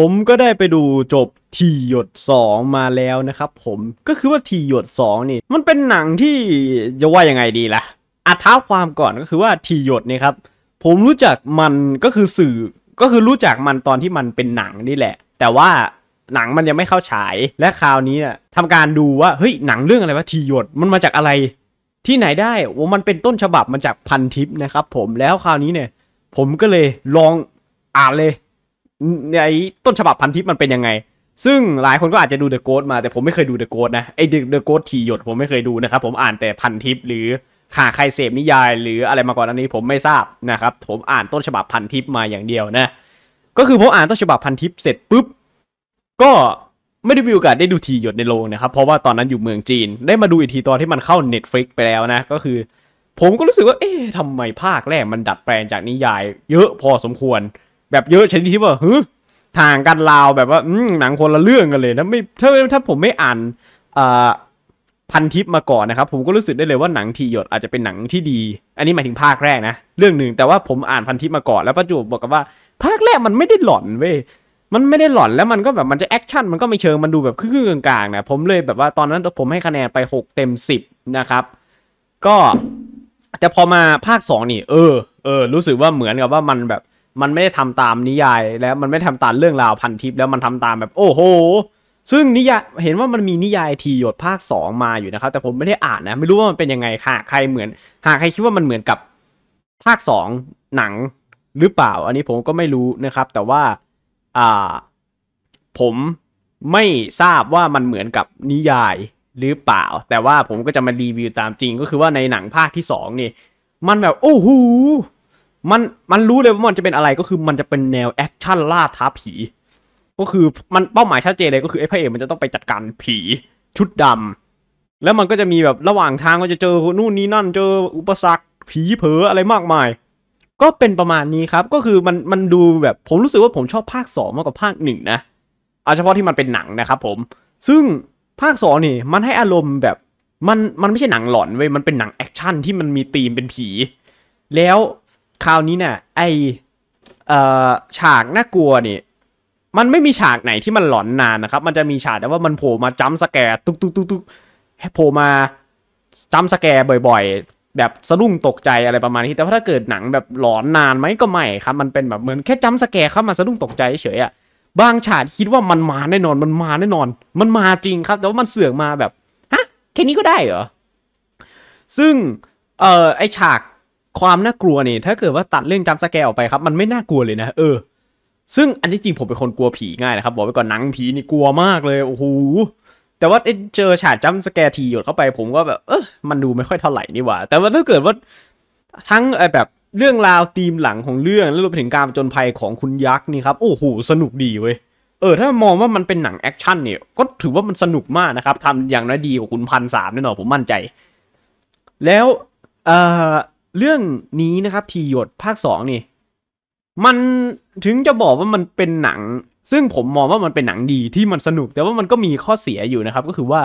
ผมก็ได้ไปดูจบทีหยด2มาแล้วนะครับผมก็คือว่าทีหยด2นี่มันเป็นหนังที่จะว่ายังไงดีละ่ะอัดท้าความก่อนก็คือว่าทีหยดเนี่ยครับ ผมรู้จักมันก็คือสื่อก็คือรู้จักมันตอนที่มันเป็นหนังนี่แหละ แต่ว่าหนังมันยังไม่เข้าฉายและคราวนี้นะ่ะทำการดูว่าเฮ้ยหนังเรื่องอะไรวะทีหยดมันมาจากอะไร ที่ไหนได้ว่ามันเป็นต้นฉบับมาจากพันทิปนะครับ ผมแล้วคราวนี้เนี่ย ผมก็เลยลองอ่านเลยในต้นฉบับพันทิปมันเป็นยังไง ซึ่งหลายคนก็อาจจะดูเดอะโกดมา แต่ผมไม่เคยดูเดอะโกดนะ ไอเดอะโกดทีหยดผมไม่เคยดูนะครับ ผมอ่านแต่พันทิปหรือข่าใครเสพนิยาย หรืออะไรมาก่อนอันนี้ผมไม่ทราบนะครับ ผมอ่านต้นฉบับพันทิปมาอย่างเดียวนะ ก็คือผมอ่านต้นฉบับพันทิปเสร็จปุ๊บ ก็ไม่ได้มีโอกาสได้ดูทีหยดในโรงนะครับ เพราะว่าตอนนั้นอยู่เมืองจีน ได้มาดูอีกทีตอนที่มันเข้า Netflix ไปแล้วนะ ก็คือผมก็รู้สึกว่าเอ๊ะทำไมภาคแรกมันดัดแปลงจากนิยาย เยอะพอสมควรแบบเยอะชนิดที่ว่าเฮ้ทางกันราวแบบว่าหนังคนละเรื่องกันเลยนะไม่ถ้าถ้าผมไม่อ่านพันทิปมาก่อนนะครับผมก็รู้สึกได้เลยว่าหนังทีหยดอาจจะเป็นหนังที่ดี อันนี้หมายถึงภาคแรกนะเรื่องหนึ่งแต่ว่าผมอ่านพันทิปมาก่อนแล้วประจูบบอกกันว่าภาคแรกมันไม่ได้หลอนเว้ยมันไม่ได้หลอนแล้วมันก็แบบมันจะแอคชั่นมันก็ไม่เชิงมันดูแบบครึ่งกลางๆนะผมเลยแบบว่าตอนนั้นผมให้คะแนนไป6เต็ม10นะครับ ก็แต่พอมาภาค2นี่เออเออรู้สึกว่าเหมือนกับว่ามันแบบมันไม่ได้ทำตามนิยายแล้วมันไม่ทำตามเรื่องราวพันทิปแล้วมันทำตามแบบโอ้โห ซึ่งนิยายเห็นว่ามันมีนิยายทีหยดภาค 2 มาอยู่นะครับ แต่ผมไม่ได้อ่านนะไม่รู้ว่ามันเป็นยังไงค่ะ ใครเหมือน หากใครคิดว่ามันเหมือนกับภาค 2 หนังหรือเปล่า อันนี้ผมก็ไม่รู้นะครับ แต่ว่าอ่าผมไม่ทราบว่ามันเหมือนกับนิยายหรือเปล่า แต่ว่าผมก็จะมารีวิวตามจริงก็คือว่าในหนังภาคที่ 2 นี่ มันแบบโอ้โหมัน มันรู้เลยว่ามันจะเป็นอะไรก็คือมันจะเป็นแนวแอคชั่นล่าท้าผี ก็คือมันเป้าหมายชัดเจนเลยก็คือไอ้พระเอกมันจะต้องไปจัดการผีชุดดำ แล้วมันก็จะมีแบบระหว่างทางก็จะเจอนู่นนี่นั่นเจออุปสรรค ผีเผลออะไรมากมาย ก็เป็นประมาณนี้ครับ ก็คือมัน มันดูแบบผมรู้สึกว่าผมชอบภาค 2 มากกว่าภาคหนึ่งนะ เอาเฉพาะที่มันเป็นหนังนะครับ ผม ซึ่งภาคสองนี่มันให้อารมณ์แบบมัน มันไม่ใช่หนังหลอนเว้ย มันเป็นหนังแอคชั่นที่มันมีธีมเป็นผี แล้วคราวนี้เนี่ยไอฉากน่ากลัวนี่ มันไม่มีฉากไหนที่มันหลอนนานนะครับ มันจะมีฉากแต่ว่ามันโผล่มาจ้ำสแกร์ตุ๊กตุ๊กตุ๊กตุ๊กโผล่มาจ้ำสแกร์บ่อยๆ แบบสะดุ้งตกใจอะไรประมาณนี้ แต่ว่าถ้าเกิดหนังแบบหลอนนานไหมก็ไม่ครับ มันเป็นแบบเหมือนแค่จ้ำสแกร์เข้ามาสะดุ้งตกใจเฉยอะ บางฉากคิดว่ามันมาแน่นอน มันมาแน่นอน มันมาจริงครับ แต่ว่ามันเสื่อมมาแบบ ฮะ แค่นี้ก็ได้เหรอ ซึ่ง เอ่อไอฉากความน่ากลัวเนี่ยถ้าเกิดว่าตัดเรื่องจำสแกออกไปครับ มันไม่น่ากลัวเลยนะเออซึ่งอันที่จริงผมเป็นคนกลัวผีง่ายนะครับบอกไว้ก่อนหนังผีนี่กลัวมากเลยโอ้โหแต่ว่าเจอฉากจำสแกทีหยดเข้าไปผมก็แบบเออมันดูไม่ค่อยเท่าไหร่นี่หว่า แต่ว่าถ้าเกิดว่า ทั้งไอแบบเรื่องราวธีมหลังของเรื่องแล้วรวมไปถึงการจนภัยของคุณยักษ์นี่ครับโอ้โหสนุกดีเว้ยเออ ถ้ามองว่ามันเป็นหนังแอคชั่นเนี่ยก็ถือว่ามันสนุกมากนะครับทำอย่างน้อยดีกว่าคุณพันสามแน่นอนผมมั่นใจ แล้วเอ่อเรื่องนี้นะครับทีหยดภาคสองนี่ มันถึงจะบอกว่ามันเป็นหนัง ซึ่งผมมองว่ามันเป็นหนังดีที่มันสนุก แต่ว่ามันก็มีข้อเสียอยู่นะครับ ก็คือว่า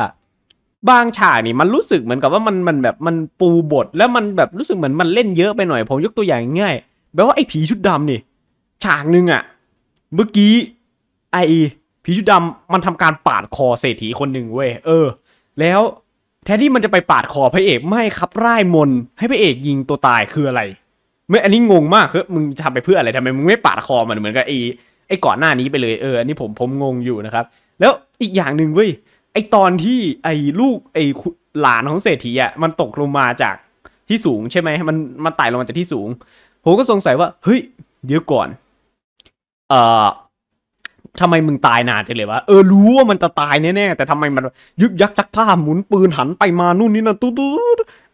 บางฉากนี่มันรู้สึกเหมือนกับว่ามันมันแบบมันปูบทแล้วมันแบบรู้สึกเหมือนมันเล่นเยอะไปหน่อยผมยกตัวอย่างง่ายแบบว่าไอ้ผีชุดดำนี่ ฉากหนึ่งอะเมื่อกี้ไอ้ผีชุดดามันทำการปาดคอเศรษฐีคนหนึ่งเว้ยเออแล้วแทนที่มันจะไปปาดคอพระเอกไม่ครับ ร่ายมนให้พระเอกยิงตัวตายคืออะไรไม่อันนี้งงมากเฮ้ยมึงทำไปเพื่ออะไรทำไมมึงไม่ปาดคอมันเหมือนกับไอ้ไอ้ก่อนหน้านี้ไปเลยเอออันนี้ผมผมงงอยู่นะครับ แล้วอีกอย่างหนึ่งเว้ยไอ้ตอนที่ไอ้ลูกไอ้หลานของเศรษฐีอ่ะมันตกลงมาจากที่สูง ใช่ไหมมันมันไต่ลงมาจากที่สูง ผมก็สงสัยว่า เฮ้ยเดี๋ยวก่อน เอ่อทำไมมึงตายนานจังเลยวะ เออรู้ว่ามันจะตายแน่ๆแต่ทำไมมันยึกยักจักท่าหมุนปืนหันไปมานู่นนี่นั่นตุ๊ด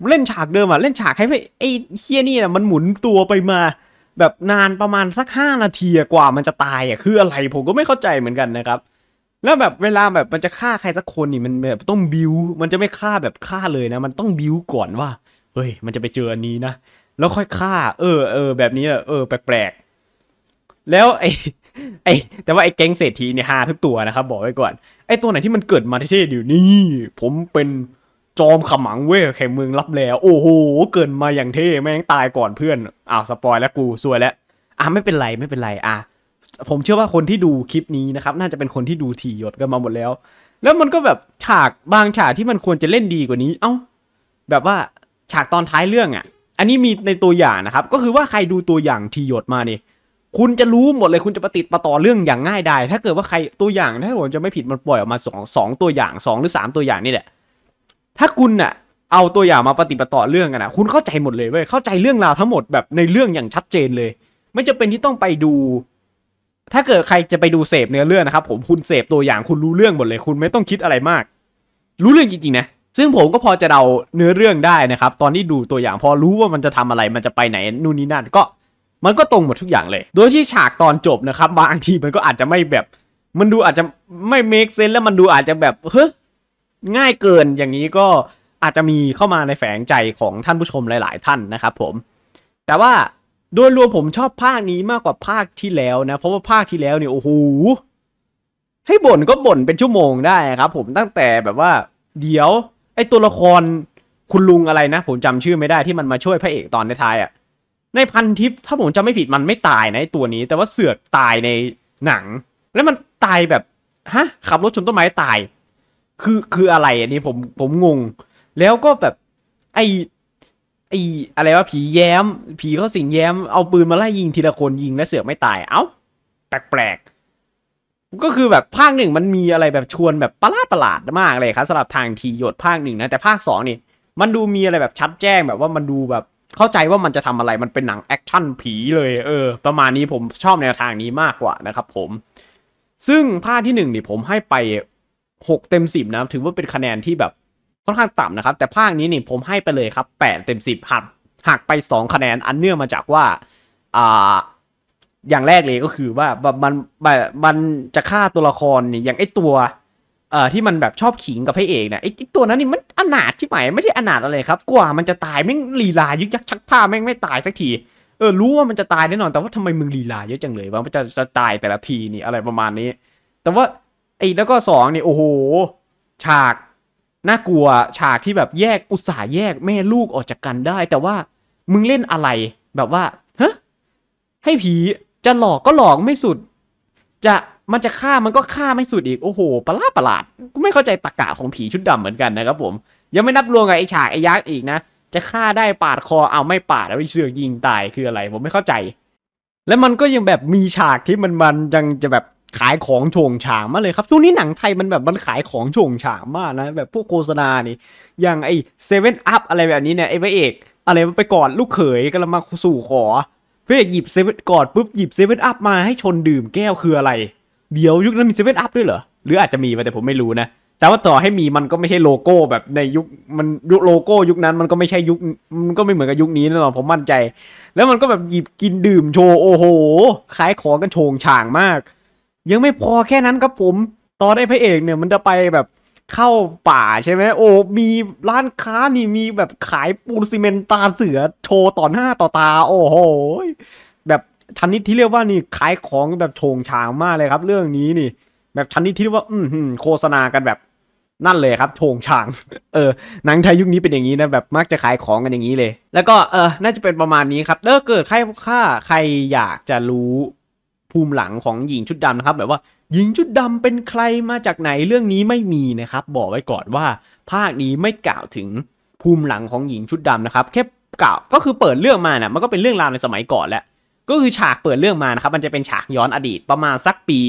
เล่นฉากเดิมอะเล่นฉากให้ไอ้เฮียนี่นะมันหมุนตัวไปมาแบบนานประมาณสักห้านาทีกว่ามันจะตายอะคืออะไรผมก็ไม่เข้าใจเหมือนกันนะครับ แล้วแบบเวลาแบบมันจะฆ่าใครสักคนนี่มันแบบต้องบิวมันจะไม่ฆ่าแบบฆ่าเลยนะมันต้องบิวก่อนว่าเฮ้ย มันจะไปเจออันนี้นะแล้วค่อยฆ่า เออเออแบบนี้เออแปลกๆแล้วไอไอแต่ว่าไอ้แก๊งเศรษฐีเนี่ยฮาทุกตัวนะครับ บอกไว้ก่อน ไอ้ตัวไหนที่มันเกิดมาเท่ๆอยู่นี่ ผมเป็นจอมขมังเว้ยแข่งเมืองรับแล้วโอ้โหเกินมาอย่างเท่แม่งตายก่อนเพื่อนอ้าวสปอยแล้วกูสวยแล้วอ่ะไม่เป็นไรไม่เป็นไรอ่ะผมเชื่อว่าคนที่ดูคลิปนี้นะครับน่าจะเป็นคนที่ดูถี่หยดกันมาหมดแล้ว แล้วมันก็แบบฉากบางฉากที่มันควรจะเล่นดีกว่านี้ เอ้าแบบว่าฉากตอนท้ายเรื่องอะ่ะ อันนี้มีในตัวอย่างนะครับ ก็คือว่าใครดูตัวอย่างทีหยดมาเนี่ยคุณจะรู้หมดเลยคุณจะประติดประต่อเรื่องอย่างง่ายดายถ้าเกิดว่าใครตัวอย่างถ้าผมจะไม่ผิดมันปล่อยออกมาสองสองตัวอย่างสองหรือสามตัวอย่างนี่แหละถ้าคุณน่ะเอาตัวอย่างมาปฏิปต่อเรื่องกันนะคุณเข้าใจหมดเลยเว้ยเข้าใจเรื่องราวทั้งหมดแบบในเรื่องอย่างชัดเจนเลยไม่จำเป็นที่ต้องไปดู ถ้าเกิดใครจะไปดูเสพเนื้อเรื่องนะครับผมคุณเสพตัวอย่างคุณรู้เรื่องหมดเลย คุณไม่ต้องคิดอะไรมาก รู้เรื่องจริงๆนะซึ่งผมก็พอจะเดาเนื้อเรื่องได้นะครับ ตอนที่ดูตัวอย่างพอรู้ว่ามันจะทำอะไรมันจะไปไหนนู่นนี่นั่นก็มันก็ตรงหมดทุกอย่างเลย โดยที่ฉากตอนจบนะครับบางทีมันก็อาจจะไม่แบบ มันดูอาจจะไม่เมคเซนแล้วมันดูอาจจะแบบเฮ้ยง่ายเกินอย่างนี้ก็อาจจะมีเข้ามาในแฝงใจของท่านผู้ชมหลาย ๆ ท่านนะครับผม แต่ว่าโดยรวมผมชอบภาคนี้มากกว่าภาคที่แล้วนะ เพราะว่าภาคที่แล้วเนี่ยโอ้โหให้บ่นก็บ่นเป็นชั่วโมงได้ครับ ผมตั้งแต่แบบว่าเดี๋ยว ไอ้ตัวละครคุณลุงอะไรนะ ผมจำชื่อไม่ได้ที่มันมาช่วยพระเอกตอนท้ายอะ่ะในพันทิปถ้าผมจำไม่ผิดมันไม่ตายในตัวนี้ แต่ว่าเสือกตายในหนัง แล้วมันตายแบบฮะขับ รถชนต้นไม้ตาย คือคืออะไรอันนี้ผมผมงง แล้วก็แบบ ไอไออะไรว่าผีแย้ม ผีเขาสิงแย้มเอาปืนมาไล่ยิงทีละคนยิง แล้วเสือกไม่ตายเอา้าแปลกลก็คือแบบภาคหนึ่งมันมีอะไรแบบชวนแบบประหลาดประหลาดมากเลยครับสำหรับทางทีโยดภาคหนึ่งนะแต่ภาคสองนี่มันดูมีอะไรแบบชัดแจ้งแบบว่ามันดูแบบเข้าใจว่ามันจะทำอะไร มันเป็นหนังแอคชั่นผีเลย เออ ประมาณนี้ผมชอบแนวทางนี้มากกว่านะครับ ผม ซึ่งภาคที่1นี่ผมให้ไป6เต็ม10นะ ถือว่าเป็นคะแนนที่แบบค่อนข้างต่ำนะครับ แต่ภาคนี้นี่ผมให้ไปเลยครับ8เต็ม10หักหักไป2คะแนนอันเนื่องมาจากว่า อ่า อย่างแรกเลยก็คือว่ามันมันจะฆ่าตัวละครนี่อย่างไอตัวเอ่อที่มันแบบชอบขิงกับพระเอกเนี่ยไอ้ตัวนั้นนี่มันอนาถที่ไหมไม่ใช่อนาถอะไรครับ กว่ามันจะตายแม่งลีลายึกยัก ชักท่าแม่งไม่ตายสักทีเออรู้ว่ามันจะตายแน่นอนแต่ว่าทำไมมึงลีลาเยอะจังเลยวามันจะจะตายแต่ละทีนี่อะไรประมาณนี้ แต่ว่าไอ้แล้วก็สองเนี่ยโอ้โห ฉาก น่ากลัว ฉากที่แบบแยกอุตส่าห์แยกแม่ลูกออกจากกันได้ แต่ว่ามึงเล่นอะไรแบบว่าฮะให้ผีจะหลอกก็หลอกไม่สุด จะมันจะฆ่ามันก็ฆ่าไม่สุดอีกโอ้โหประหลาดประหลาดกูไม่เข้าใจตะกะของผีชุดดาเหมือนกันนะครับผม ยังไม่นับรวมกับไอ้ฉากไอ้ยักษ์อีกนะ จะฆ่าได้ปาดคอเอาไม่ปาดแล้วไอเสือกยิงตายคืออะไร ผมไม่เข้าใจ แล้วมันก็ยังแบบมีฉากที่มันมันยังจะแบบขายของโฉงฉางมาเลยครับช่วงนี้หนังไทยมันแบบมันขายของโฉงฉางมากนะ แบบพวกโฆษณานี่อย่างไอเซเว่นอัพอะไรแบบนี้เนี่ยไอพระเอกอะไรมันไปกอดลูกเขยกำลังมาสู่ขอพระเอกหยิบเซเว่นกอดปุ๊บหยิบเซเว่นอัพมาให้ชนดื่มแก้วคืออะไรเดี๋ยวยุคนั้นมีเซเว่นอัพด้วยเหรอหรืออาจจะมีไปแต่ผมไม่รู้นะแต่ว่าต่อให้มีมันก็ไม่ใช่โลโก้แบบในยุคมันยุคโลโก้ยุคนั้นมันก็ไม่ใช่ยุคมันก็ไม่เหมือนกับยุคนี้แน่นอนผมมั่นใจ แล้วมันก็แบบหยิบกินดื่มโชว์โอ้โหขายของกันโชงช่างมาก ยังไม่พอแค่นั้นครับผมตอนได้พระเอกเนี่ยมันจะไปแบบเข้าป่าใช่ไหมโอ้มีร้านค้านี่มีแบบขายปูนซีเมนต์ตาเสือโชว์ต่อหน้าต่อตา โอ้โหชนิดที่เรียกว่านี่ขายของแบบโฉงฉางมากเลยครับ เรื่องนี้นี่ แบบชนิดที่เรียกว่าอืมโฆษณากันแบบนั่นเลยครับโฉงฉางเออหนังไทยยุคนี้เป็นอย่างนี้นะแบบมักจะขายของกันอย่างนี้เลย แล้วก็เออน่าจะเป็นประมาณนี้ครับถ้อเกิดใครค่าใครอยากจะรู้ ภูมิหลังของหญิงชุดดำนะครับแบบว่าหญิงชุดดำเป็นใครมาจากไหนเรื่องนี้ไม่มีนะครับ บอกไว้ก่อนว่าภาคนี้ไม่กล่าวถึงภูมิหลังของหญิงชุดดำนะครับแค่กล่าวก็คือเปิดเรื่องมาเนะ่ยมันก็เป็นเรื่องราวในสมัยก่อนแหละก็คือฉากเปิดเรื่องมานะครับ มันจะเป็นฉากย้อนอดีตประมาณสักปี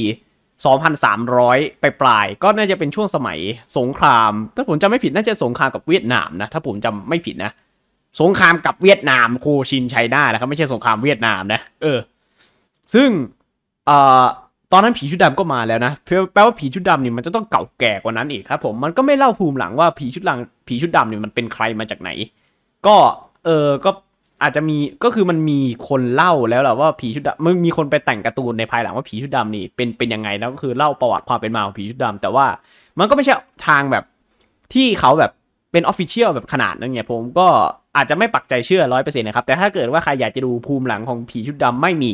2,300 ไปปลาย ก็น่าจะเป็นช่วงสมัยสงคราม ถ้าผมจำไม่ผิดน่าจะสงครามกับเวียดนามนะ ถ้าผมจำไม่ผิดนะ สงครามกับเวียดนาม โคชินไชน่านะครับ ไม่ใช่สงครามเวียดนามนะ เออ ซึ่งเอ่อตอนนั้นผีชุดดาก็มาแล้วนะ แปลว่าผีชุดดำเนี่ยมันจะต้องเก่าแก่กว่านั้นอีกครับ ผม มันก็ไม่เล่าภูมิหลังว่าผีชุดหลัง ผีชุดดำเนี่ยมันเป็นใครมาจากไหน ก็ เออ ก็อาจจะมีก็คือมันมีคนเล่าแล้วแหละว่าผีชุดดำมันมีคนไปแต่งการ์ตูนในภายหลัง ว่าผีชุดดำนี่ เป็นเป็นยังไงแล้วก็คือเล่าประวัติความเป็นมาของผีชุดดำแต่ว่ามันก็ไม่ใช่ทางแบบที่เขาแบบเป็นออฟฟิเชียลแบบขนาดนั้นไงผมก็อาจจะไม่ปักใจเชื่อร้อยเปอร์เซ็นต์นะครับแต่ถ้าเกิดว่าใครอยากจะดูภูมิหลังของผีชุดดำไม่มี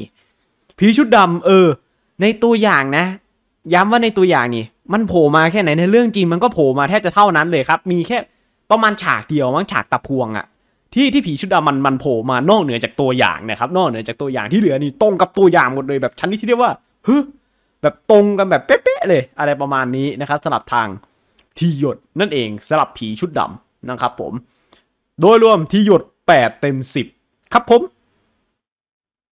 ผีชุดดำเออ ในตัวอย่างนะ ย้ำว่าในตัวอย่างนี่มันโผล่มาแค่ไหน ในเรื่องจริงมันก็โผล่มาแทบจะเท่านั้นเลยครับ มีแค่ ประมาณฉากเดียวมั้งฉากตะพวงอะที่ที่ผีชุดดำมันมันโผล่มานอกเหนือจากตัวอย่างนะครับ นอกเหนือจากตัวอย่างที่เหลือนี่ตรงกับตัวอย่างหมดเลย แบบชั้นที่เรียกว่าฮึแบบตรงกันแบบเป๊ะๆเลย อะไรประมาณนี้นะครับ สลับทางที่หยดนั่นเองสลับผีชุดดำนะครับ ผม โดยรวมที่หยด 8 เต็ม 10 ครับผม